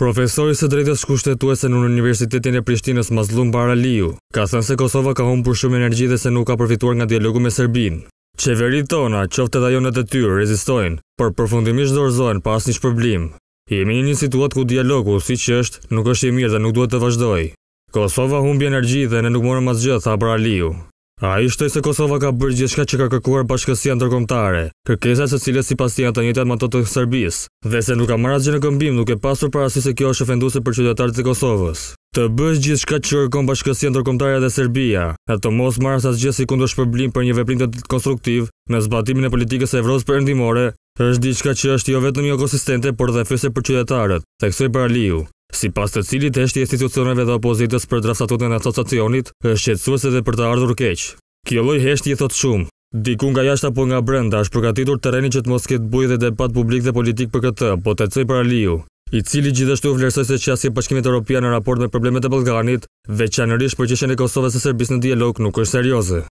Profesori së drejtës shkushtetuese në Universitetin e Prishtinës Mazlum Baraliu, ka thënë se Kosova ka humbur për shumë energji dhe se nuk ka përfituar nga dialogu me Serbin. Qeverit tona, qoftë të dajonet e tyrë, rezistojnë, për përfundimisht dorëzojnë pas një shpërblim. Jemi një një situatë ku dialogu, si që është, nuk është i mirë dhe nuk duhet të vazhdoj. Kosova humbi energji dhe në nuk morëm asgjë, tha Baraliu. A i shtoj se Kosova ka bërë shka që ka kërkuar bashkësia në tërkomtare, kërkesa se cilës si pas janë të njëtet më të të Serbis, dhe se nuk ka marrë gjë në këmbim nuk e pasur para si se kjo është ofenduse për qytetarët e Kosovës. Të bësh shka që kërkon bashkësia në tërkomtare dhe Serbia, e të mos marrë sa gjithë si kundë përblim për një veprim të konstruktiv me zbatimin e politikës e Evropës për endimore, është diçka që është jo vetëm jo konsistente, por dhe për qytetarët, Si pas të cilit është i institucioneve dhe opozitës për draftatut e në asociacionit, është qetsuese dhe për të ardhur keqë. Kjo loj heshtë i thotë shumë. Diku nga jashtë apo nga brenda është përgatitur tereni që të mos ketë buj dhe debat publik dhe politik për këtë, po të cëj para liu. I cili gjithashtu vlerësoj se që asje pashkimit Europia në raport me problemet e Balkanit, veçanërish për qeshen e Kosovës e Serbis në dialog nuk është serioze.